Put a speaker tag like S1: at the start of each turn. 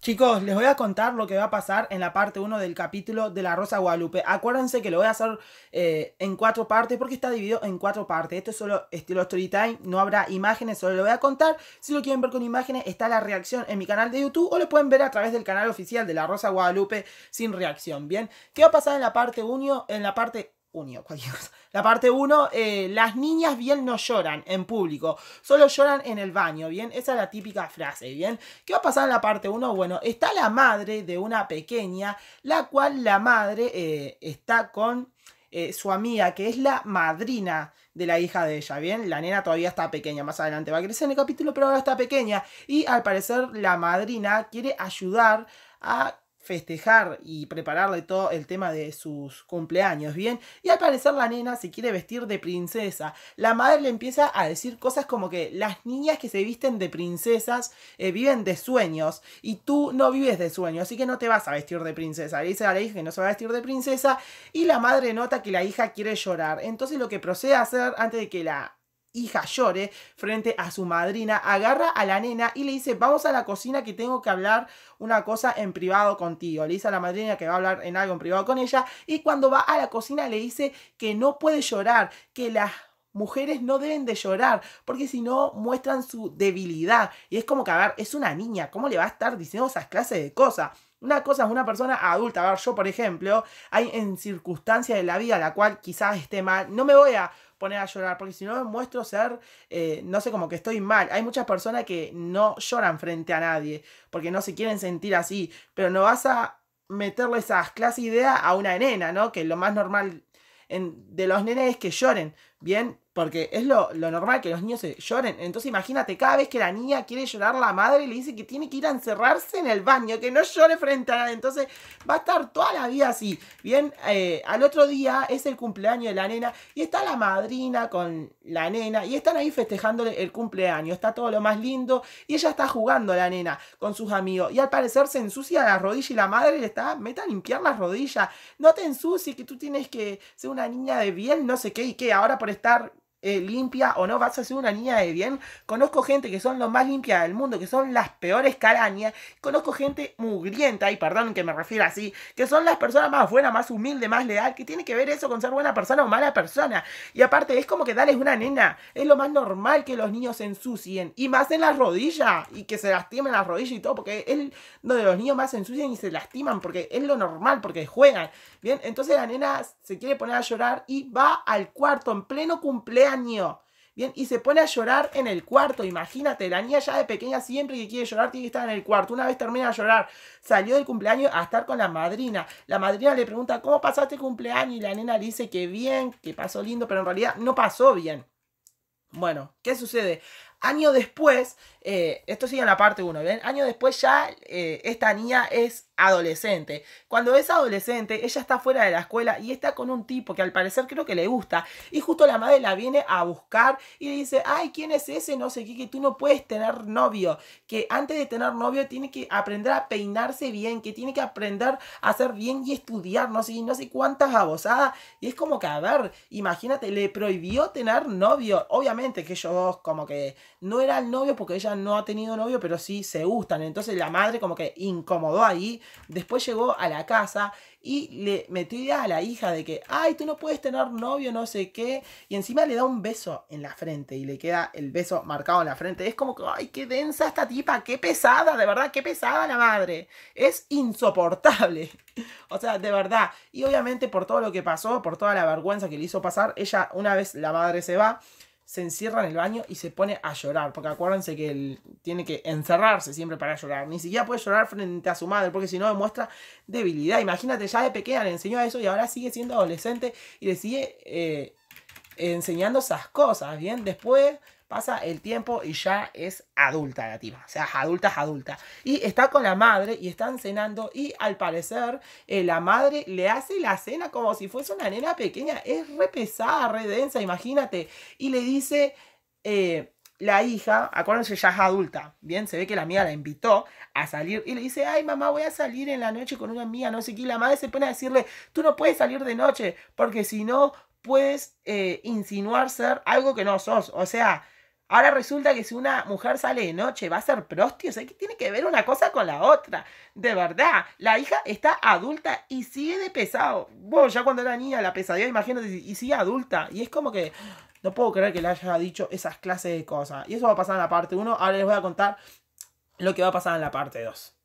S1: Chicos, les voy a contar lo que va a pasar en la parte 1 del capítulo de La Rosa Guadalupe. Acuérdense que lo voy a hacer eh, en cuatro partes porque está dividido en cuatro partes. Esto es solo estilo storytime, no habrá imágenes, solo lo voy a contar. Si lo quieren ver con imágenes, está la reacción en mi canal de YouTube o lo pueden ver a través del canal oficial de La Rosa Guadalupe sin reacción. Bien, ¿qué va a pasar en la parte 1? En la parte La parte 1, eh, las niñas bien no lloran en público, solo lloran en el baño, ¿bien? Esa es la típica frase, ¿bien? ¿Qué va a pasar en la parte 1? Bueno, está la madre de una pequeña, la cual la madre eh, está con eh, su amiga, que es la madrina de la hija de ella, ¿bien? La nena todavía está pequeña, más adelante va a crecer en el capítulo, pero ahora está pequeña. Y al parecer la madrina quiere ayudar a festejar y prepararle todo el tema de sus cumpleaños, ¿bien? Y al parecer la nena se quiere vestir de princesa. La madre le empieza a decir cosas como que las niñas que se visten de princesas eh, viven de sueños y tú no vives de sueños, así que no te vas a vestir de princesa. Le dice a la hija que no se va a vestir de princesa y la madre nota que la hija quiere llorar. Entonces lo que procede a hacer antes de que la hija llore frente a su madrina, agarra a la nena y le dice, vamos a la cocina que tengo que hablar una cosa en privado contigo. Le dice a la madrina que va a hablar en algo en privado con ella y cuando va a la cocina le dice que no puede llorar, que las mujeres no deben de llorar, porque si no muestran su debilidad. Y es como que a ver, es una niña, ¿cómo le va a estar diciendo esas clases de cosas? Una cosa es una persona adulta, a ver, yo por ejemplo, hay en circunstancias de la vida la cual quizás esté mal, no me voy a poner a llorar, porque si no me muestro ser, eh, no sé, como que estoy mal. Hay muchas personas que no lloran frente a nadie, porque no se quieren sentir así, pero no vas a meterle esas clases idea a una nena, ¿no? Que lo más normal en, de los nenes es que lloren, Bien, porque es lo, normal que los niños se lloren. Entonces imagínate, cada vez que la niña quiere llorar, la madre le dice que tiene que ir a encerrarse en el baño, que no llore frente a nadie. Entonces va a estar toda la vida así. Bien, eh, al otro día es el cumpleaños de la nena y está la madrina con la nena y están ahí festejándole el cumpleaños. Está todo lo más lindo y ella está jugando la nena con sus amigos. Y al parecer se ensucia la rodilla y la madre le está, meta a limpiar las rodillas. No te ensucies que tú tienes que ser una niña de bien, no sé qué y qué. Ahora, por estar eh, limpia o no vas a ser una niña de bien. Conozco gente que son lo más limpia del mundo, que son las peores carañas, Conozco gente mugrienta, y perdón que me refiero así, que son las personas más buenas, más humildes, más leal, que tiene que ver eso con ser buena persona o mala persona. Y aparte, es como que es una nena. Es lo más normal que los niños se ensucien. Y más en las rodillas. Y que se lastimen las rodillas y todo. Porque es donde los niños más se ensucian y se lastiman. Porque es lo normal, porque juegan. Bien, entonces la nena se quiere poner a llorar y va al cuarto en pleno cumpleaños Bien, y se pone a llorar en el cuarto. Imagínate, la niña ya de pequeña siempre que quiere llorar tiene que estar en el cuarto. Una vez termina de llorar, salió del cumpleaños a estar con la madrina. La madrina le pregunta, ¿cómo pasaste el cumpleaños? Y la nena le dice que bien, que pasó lindo, pero en realidad no pasó bien. Bueno, ¿qué sucede? Año después, eh, esto sigue en la parte 1, ¿ven? Año después ya eh, esta niña es adolescente. Cuando es adolescente, ella está fuera de la escuela y está con un tipo que al parecer creo que le gusta. Y justo la madre la viene a buscar y le dice, ay, ¿quién es ese? No sé qué, que tú no puedes tener novio. Que antes de tener novio tiene que aprender a peinarse bien, que tiene que aprender a hacer bien y estudiar, no sé, no sé cuántas abosadas. Y es como que, a ver, imagínate, le prohibió tener novio. Obviamente que ellos como que no era el novio porque ella no ha tenido novio, pero sí se gustan. Entonces la madre como que incomodó ahí. Después llegó a la casa y le metió a la hija de que, ay, tú no puedes tener novio, no sé qué. Y encima le da un beso en la frente y le queda el beso marcado en la frente. Es como que, ay, qué densa esta tipa, qué pesada, de verdad, qué pesada la madre. Es insoportable. o sea, de verdad. Y obviamente por todo lo que pasó, por toda la vergüenza que le hizo pasar, ella una vez la madre se va se encierra en el baño y se pone a llorar. Porque acuérdense que él tiene que encerrarse siempre para llorar. Ni siquiera puede llorar frente a su madre, porque si no demuestra debilidad. Imagínate, ya de pequeña le enseñó eso y ahora sigue siendo adolescente y le sigue eh, enseñando esas cosas. Bien, después Pasa el tiempo y ya es adulta la tipa. O sea, adulta, es adulta. Y está con la madre y están cenando. Y al parecer, eh, la madre le hace la cena como si fuese una nena pequeña. Es re pesada, re densa, imagínate. Y le dice. Eh, la hija, acuérdense, ya es adulta, bien, se ve que la mía la invitó a salir y le dice, ay mamá, voy a salir en la noche con una mía, no sé qué, y la madre se pone a decirle, tú no puedes salir de noche, porque si no, puedes eh, insinuar ser algo que no sos, o sea, Ahora resulta que si una mujer sale de noche va a ser prostio. o sea, que tiene que ver una cosa con la otra. De verdad, la hija está adulta y sigue de pesado. Bueno, ya cuando era niña la pesadilla, imagínate, y sigue adulta. Y es como que no puedo creer que le haya dicho esas clases de cosas. Y eso va a pasar en la parte 1. Ahora les voy a contar lo que va a pasar en la parte 2.